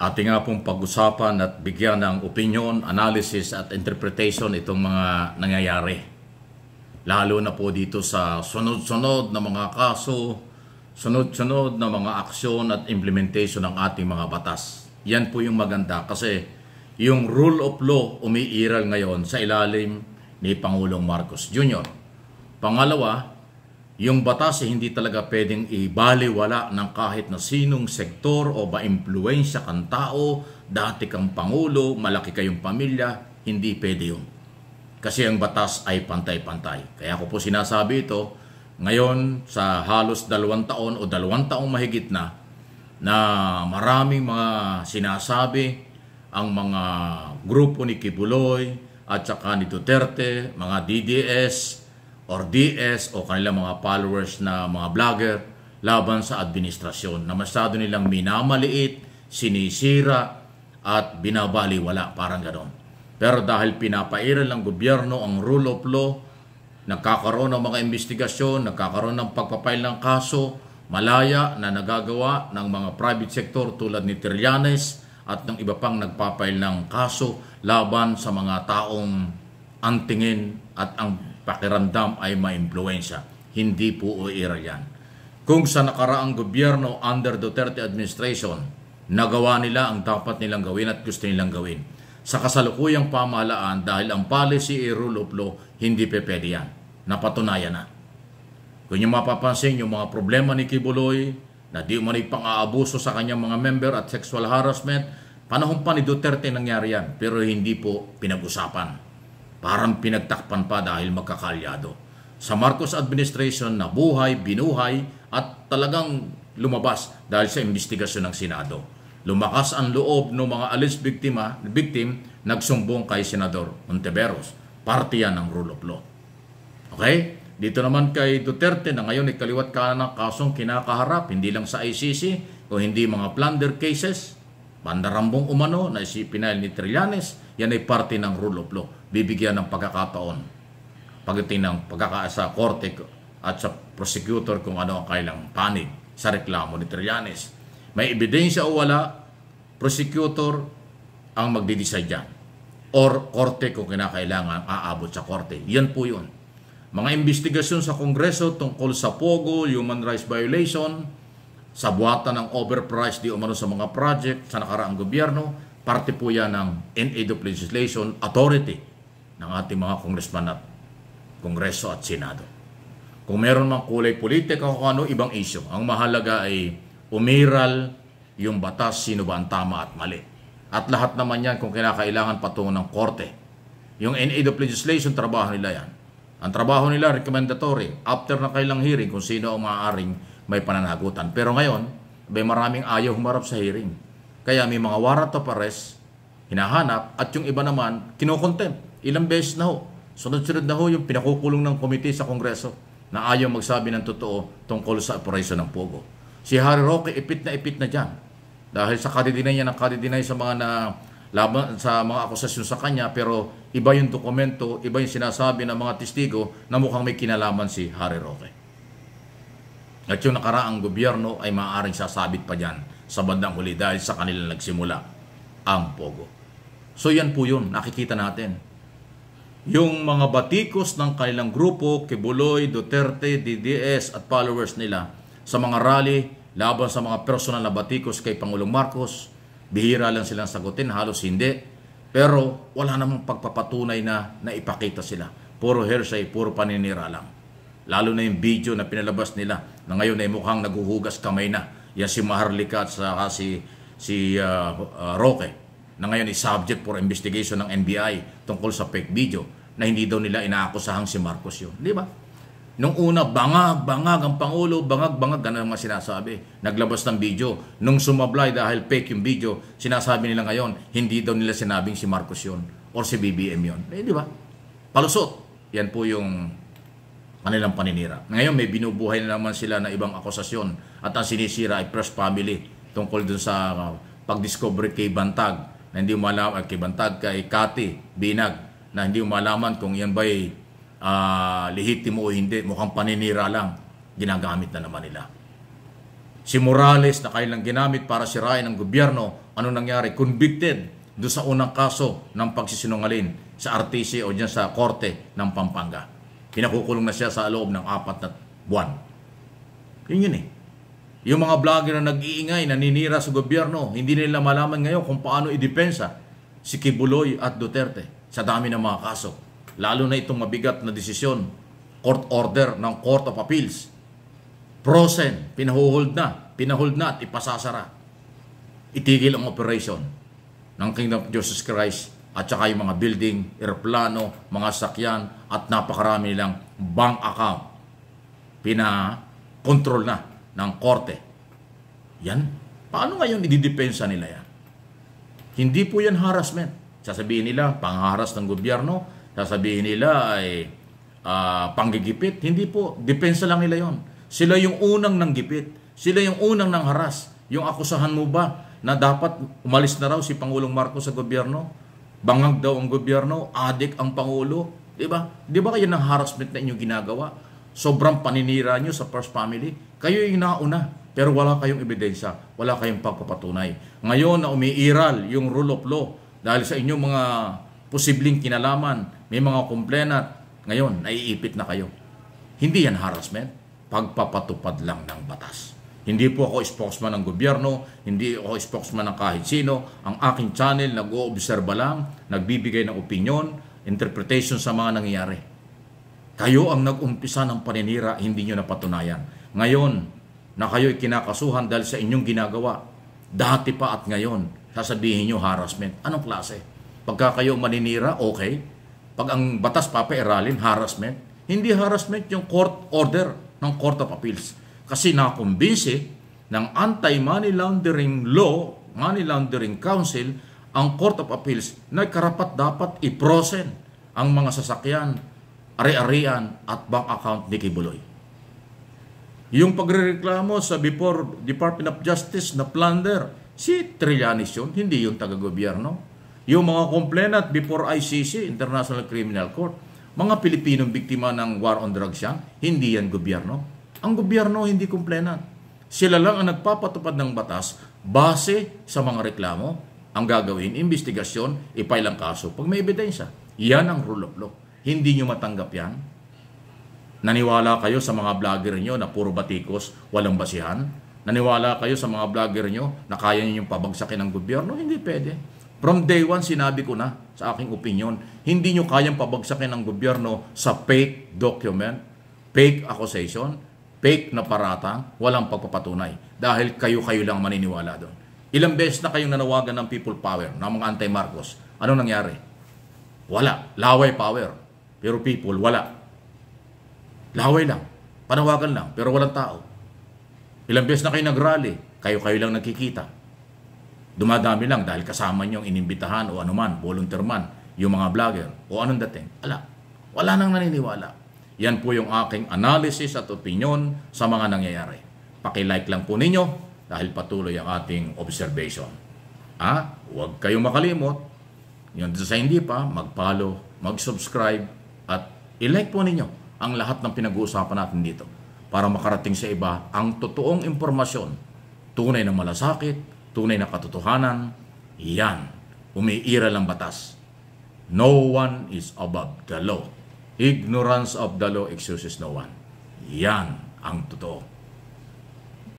ating nga pong pag-usapan at bigyan ng opinion, analysis at interpretation itong mga nangyayari. Lalo na po dito sa sunod-sunod na mga kaso, sunod-sunod na mga aksyon at implementation ng ating mga batas. Yan po yung maganda kasi yung rule of law umiiral ngayon sa ilalim ni Pangulong Marcos Jr. Pangalawa, yung batas ay hindi talaga pwedeng ibaliwala ng kahit na sinong sektor o ba maimpluensya kang tao, dati kang pangulo, malaki kayong pamilya, hindi pwede yun. Kasi ang batas ay pantay-pantay. Kaya ko po sinasabi ito, ngayon sa halos dalawang taon o dalawang taong mahigit na, na maraming mga sinasabi ang mga grupo ni Kibuloy at saka ni Duterte, mga DDS, or DS o kanilang mga followers na mga vlogger laban sa administrasyon na masyado nilang minamaliit, sinisira at binabaliwala, parang ganon. Pero dahil pinapairal ng gobyerno ang rule of law, nagkakaroon ng mga investigasyon, nagkakaroon ng pagpapail ng kaso, malaya na nagagawa ng mga private sector tulad ni Trillanes at ng iba pang nagpapail ng kaso laban sa mga taong ang tingin at ang pakiramdam ay maimpluensya. Hindi po uira yan. Kung sa nakaraang gobyerno under Duterte administration, nagawa nila ang dapat nilang gawin at gusto nilang gawin. Sa kasalukuyang pamahalaan dahil ang policy ay rule of law, hindi pe pwede yan. Napatunayan na. Kung yung mapapansin yung mga problema ni Kibuloy, na di umano'y pang-aabuso sa kanyang mga member at sexual harassment, panahon pa ni Duterte nangyari yan, pero hindi po pinag-usapan. Parang pinagtakpan pa dahil magkakalyado. Sa Marcos administration, na buhay, binuhay at talagang lumabas dahil sa investigasyon ng Senado. Lumakas ang loob ng mga alleged biktima, victim, nagsumbong kay Senador Monteveros. Parte yan ng rule of law. Okay? Dito naman kay Duterte na ngayon ikaliwat kaliwat ka ng kasong kinakaharap, hindi lang sa ICC o hindi mga plunder cases, Pandarambong umano na si ni Trillanes, yan ay parte ng rule of law. Bibigyan ng pagkakataon pagdating ng pagkakaasa korte at sa prosecutor kung ano ang kailang panig sa reklamo ni Trillanes. May ebidensya o wala, prosecutor ang magdidecide dyan. Or korte kung kinakailangan aabot sa korte. Yan po yun. Mga investigasyon sa Kongreso tungkol sa POGO, human rights violation, sa buwatan ng overpriced di umano sa mga project sa nakaraang gobyerno, parte po yan ng NAW Legislation Authority ng ating mga kongresman at kongreso at senado. Kung meron mang kulay politika o ano, ibang isyo. Ang mahalaga ay umiral yung batas, sino ba ang tama at mali. At lahat naman yan kung kinakailangan patungo ng korte. Yung NAW legislation, trabaho nila yan. Ang trabaho nila, recommendatory. After na kailang hearing, kung sino ang maaaring may pananagutan. Pero ngayon, may maraming ayaw humarap sa hearing. Kaya may mga warrant of arrest, hinahanap, at yung iba naman, kinokontempt. Ilang beses na ho. Sunod-sunod na ho yung pinakukulong ng komite sa Kongreso na ayaw magsabi ng totoo tungkol sa operation ng Pogo. Si Harry Roque, ipit na ipit na dyan. Dahil sa kadidinay niya ng kadidinay sa mga na laban sa mga akusasyon sa kanya pero iba yung dokumento, iba yung sinasabi ng mga testigo na mukhang may kinalaman si Harry Roque. At yung nakaraang gobyerno ay maaaring sasabit pa dyan sa bandang huli dahil sa kanila nagsimula ang pogo. So yan po yun, nakikita natin. Yung mga batikos ng kanilang grupo, Kibuloy, Duterte, DDS at followers nila sa mga rally laban sa mga personal na batikos kay Pangulong Marcos, bihira lang silang sagutin, halos hindi. Pero wala namang pagpapatunay na naipakita sila. Puro hearsay, puro paninira lang lalo na yung video na pinalabas nila na ngayon ay mukhang naguhugas kamay na yan si Maharlika at saka si, si uh, uh, Roque na ngayon ay subject for investigation ng NBI tungkol sa fake video na hindi daw nila inaakusahang si Marcos yun. Di ba? Nung una, bangag, bangag ang Pangulo, bangag, bangag, ganun ang sinasabi. Naglabas ng video. Nung sumablay dahil fake yung video, sinasabi nila ngayon, hindi daw nila sinabing si Marcos yun or si BBM yun. Eh, di ba? Palusot. Yan po yung kanilang paninira. Ngayon may binubuhay na naman sila na ibang akusasyon at ang sinisira ay press Family tungkol dun sa uh, ah, pag discovery kay Bantag na hindi malaman ah, kay Bantag kay Kati Binag na hindi malaman kung yan ba ay uh, ah, lehitimo o hindi mukhang paninira lang ginagamit na naman nila. Si Morales na kailang ginamit para sirain ang gobyerno, ano nangyari? Convicted do sa unang kaso ng pagsisinungalin sa RTC o dyan sa korte ng Pampanga. Pinakukulong na siya sa loob ng apat na buwan. Yun yun eh. Yung mga vlogger na nag-iingay, naninira sa gobyerno, hindi nila malaman ngayon kung paano idepensa si Kibuloy at Duterte sa dami ng mga kaso. Lalo na itong mabigat na desisyon, court order ng Court of Appeals. Prosen, pinahuhold na, pinahold na at ipasasara. Itigil ang operation ng Kingdom of Jesus Christ at saka yung mga building, aeroplano, mga sakyan, at napakarami nilang bank account pina-control na ng korte. Yan. Paano ngayon ididepensa nila yan? Hindi po yan harassment. Sasabihin nila, pangharas ng gobyerno. Sasabihin nila ay uh, panggigipit. Hindi po. Depensa lang nila yon. Sila yung unang nanggipit. Sila yung unang nangharas. Yung akusahan mo ba na dapat umalis na raw si Pangulong Marcos sa gobyerno? Bangag daw ang gobyerno, adik ang Pangulo, Diba? Diba Di kayo ng harassment na inyo ginagawa? Sobrang paninira nyo sa first family. Kayo yung nauna. Pero wala kayong ebidensya. Wala kayong pagpapatunay. Ngayon na umiiral yung rule of law dahil sa inyong mga posibleng kinalaman, may mga komplenat, ngayon, naiipit na kayo. Hindi yan harassment. Pagpapatupad lang ng batas. Hindi po ako spokesman ng gobyerno, hindi ako spokesman ng kahit sino. Ang aking channel, nag-oobserba lang, nagbibigay ng opinion, interpretation sa mga nangyayari. Kayo ang nag-umpisa ng paninira, hindi nyo napatunayan. Ngayon, na kayo'y kinakasuhan dahil sa inyong ginagawa, dati pa at ngayon, sasabihin nyo harassment. Anong klase? Pagka kayo maninira, okay. Pag ang batas papairalin, harassment. Hindi harassment yung court order ng Court of Appeals. Kasi nakumbinsi ng Anti-Money Laundering Law, Money Laundering Council, ang Court of Appeals na karapat dapat iprosen ang mga sasakyan, ari-arian at bank account ni Kibuloy. Yung pagrereklamo sa before Department of Justice na plunder, si Trillanes yun, hindi yung taga-gobyerno. Yung mga complainant before ICC, International Criminal Court, mga Pilipinong biktima ng war on drugs yan, hindi yan gobyerno. Ang gobyerno hindi complainant. Sila lang ang nagpapatupad ng batas base sa mga reklamo ang gagawin, investigasyon, ipailang kaso pag may ebidensya. Yan ang rule of law. Hindi nyo matanggap yan. Naniwala kayo sa mga vlogger nyo na puro batikos, walang basihan? Naniwala kayo sa mga vlogger nyo na kaya nyo yung pabagsakin ng gobyerno? Hindi pwede. From day one, sinabi ko na sa aking opinion, hindi nyo kayang pabagsakin ng gobyerno sa fake document, fake accusation, fake na paratang, walang pagpapatunay. Dahil kayo-kayo lang maniniwala doon. Ilang beses na kayong nanawagan ng people power, ng mga anti-Marcos. Ano nangyari? Wala. Laway power. Pero people, wala. Laway lang. Panawagan lang. Pero walang tao. Ilang beses na kayo nag-rally. Kayo-kayo lang nakikita. Dumadami lang dahil kasama niyo ang inimbitahan o anuman, volunteer man, yung mga vlogger o anong dating. Ala. Wala nang naniniwala. Yan po yung aking analysis at opinion sa mga nangyayari. Pakilike lang po ninyo dahil patuloy ang ating observation. Ah, huwag kayong makalimot. Yung sa hindi pa, mag-follow, mag-subscribe at i-like po ninyo ang lahat ng pinag-uusapan natin dito para makarating sa iba ang totoong impormasyon, tunay na malasakit, tunay na katotohanan. Yan, umiiral ang batas. No one is above the law. Ignorance of the law excuses no one. Yan ang totoo.